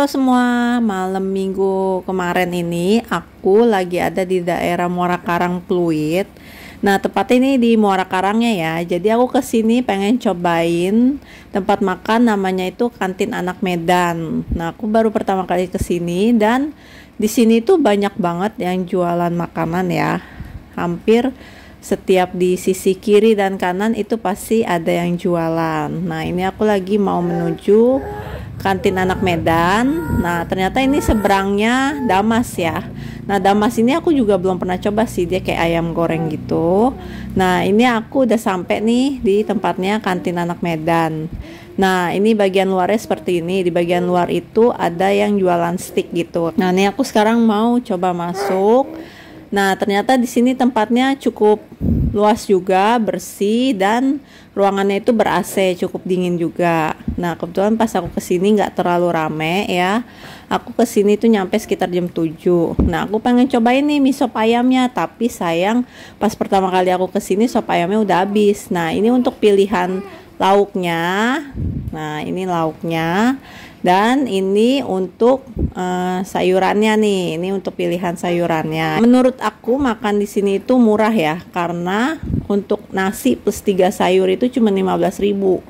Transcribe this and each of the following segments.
Halo semua, malam minggu kemarin ini aku lagi ada di daerah Muara Karang Pluit. Nah, tepatnya ini di Muara Karangnya ya. Jadi aku kesini pengen cobain tempat makan namanya itu Kantin Anak Medan. Nah, aku baru pertama kali kesini dan di sini tuh banyak banget yang jualan makanan ya. Hampir setiap di sisi kiri dan kanan itu pasti ada yang jualan. Nah, ini aku lagi mau menuju kantin anak Medan. Nah, ternyata ini seberangnya Damas ya. Nah, Damas ini aku juga belum pernah coba sih, dia kayak ayam goreng gitu. Nah, ini aku udah sampai nih di tempatnya kantin anak Medan. Nah, ini bagian luarnya seperti ini. Di bagian luar itu ada yang jualan stick gitu. Nah, ini aku sekarang mau coba masuk. Nah, ternyata di sini tempatnya cukup luas juga, bersih dan ruangannya itu ber AC cukup dingin juga. Nah kebetulan pas aku kesini nggak terlalu rame ya. Aku kesini tuh nyampe sekitar jam 7 Nah aku pengen cobain nih mie sop ayamnya, tapi sayang pas pertama kali aku kesini sop ayamnya udah habis. Nah ini untuk pilihan lauknya. Nah ini lauknya dan ini untuk uh, sayurannya nih, ini untuk pilihan sayurannya. Menurut aku makan di sini itu murah ya, karena untuk nasi plus 3 sayur itu cuma ribu.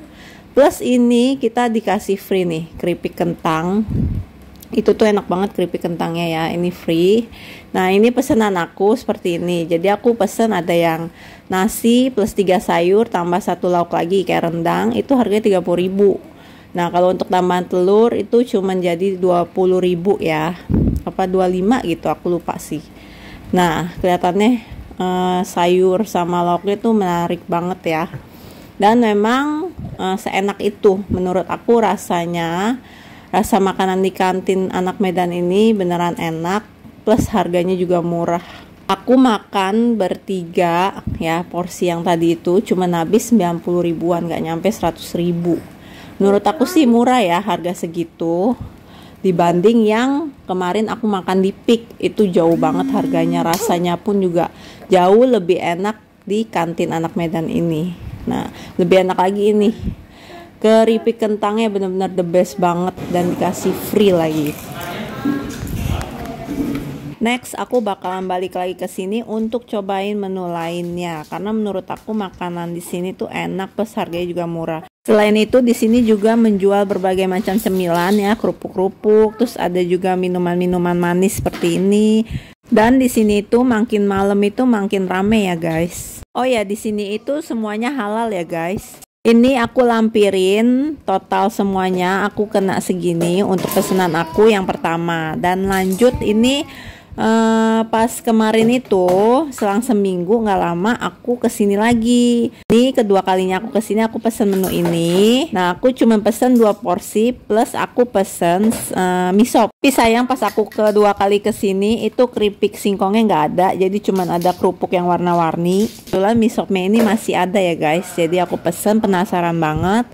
Plus ini kita dikasih free nih keripik kentang. Itu tuh enak banget keripik kentangnya ya, ini free. Nah, ini pesanan aku seperti ini. Jadi aku pesen ada yang nasi plus 3 sayur tambah satu lauk lagi kayak rendang itu harganya ribu. Nah, kalau untuk tambahan telur itu cuma jadi 20.000 ya. Apa 25 gitu, aku lupa sih. Nah, kelihatannya uh, sayur sama lauknya itu menarik banget ya. Dan memang uh, seenak itu menurut aku rasanya rasa makanan di kantin anak Medan ini beneran enak plus harganya juga murah. Aku makan bertiga ya porsi yang tadi itu cuma habis 90 ribuan gak nyampe 100 ribu menurut aku sih murah ya harga segitu dibanding yang kemarin aku makan di Pik itu jauh banget harganya rasanya pun juga jauh lebih enak di kantin anak Medan ini nah lebih enak lagi ini keripik kentangnya bener-bener the best banget dan dikasih free lagi Next, aku bakalan balik lagi ke sini untuk cobain menu lainnya karena menurut aku makanan di sini tuh enak, plus harganya juga murah. Selain itu di sini juga menjual berbagai macam cemilan ya, kerupuk-kerupuk, terus ada juga minuman-minuman manis seperti ini. Dan di sini itu makin malam itu makin rame ya guys. Oh ya di sini itu semuanya halal ya guys. Ini aku lampirin total semuanya aku kena segini untuk pesanan aku yang pertama dan lanjut ini uh, pas kemarin itu selang seminggu nggak lama aku kesini lagi ini kedua kalinya aku kesini aku pesen menu ini nah aku cuma pesen dua porsi plus aku pesen uh, eh, miso tapi sayang pas aku kedua kali kesini itu keripik singkongnya nggak ada jadi cuma ada kerupuk yang warna-warni kebetulan misopnya ini masih ada ya guys jadi aku pesen penasaran banget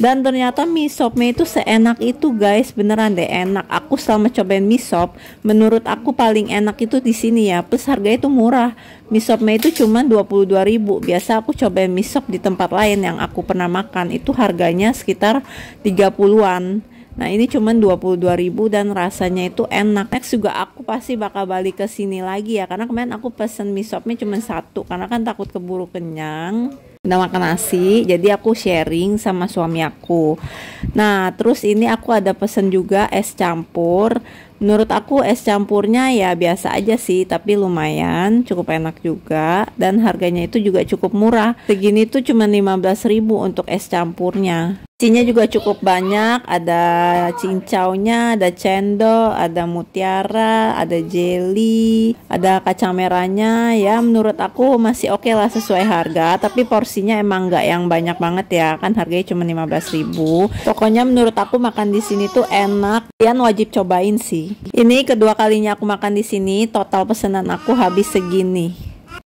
dan ternyata mie sopnya itu seenak itu guys beneran deh enak aku selama cobain mie sop menurut aku paling enak itu di sini ya plus harganya itu murah mie sopnya itu cuma 22.000 biasa aku cobain mie sop di tempat lain yang aku pernah makan itu harganya sekitar 30-an Nah ini cuma 22.000 dan rasanya itu enak. Next juga aku pasti bakal balik ke sini lagi ya karena kemarin aku pesen mie sopnya cuma satu karena kan takut keburu kenyang udah makan nasi jadi aku sharing sama suami aku nah terus ini aku ada pesen juga es campur Menurut aku es campurnya ya biasa aja sih, tapi lumayan, cukup enak juga dan harganya itu juga cukup murah. Segini tuh cuma 15.000 untuk es campurnya. Cinya juga cukup banyak, ada cincaunya, ada cendol, ada mutiara, ada jelly, ada kacang merahnya. Ya menurut aku masih oke okay lah sesuai harga, tapi porsinya emang nggak yang banyak banget ya, kan harganya cuma 15.000. Pokoknya menurut aku makan di sini tuh enak, kalian wajib cobain sih. Ini kedua kalinya aku makan di sini, total pesanan aku habis segini.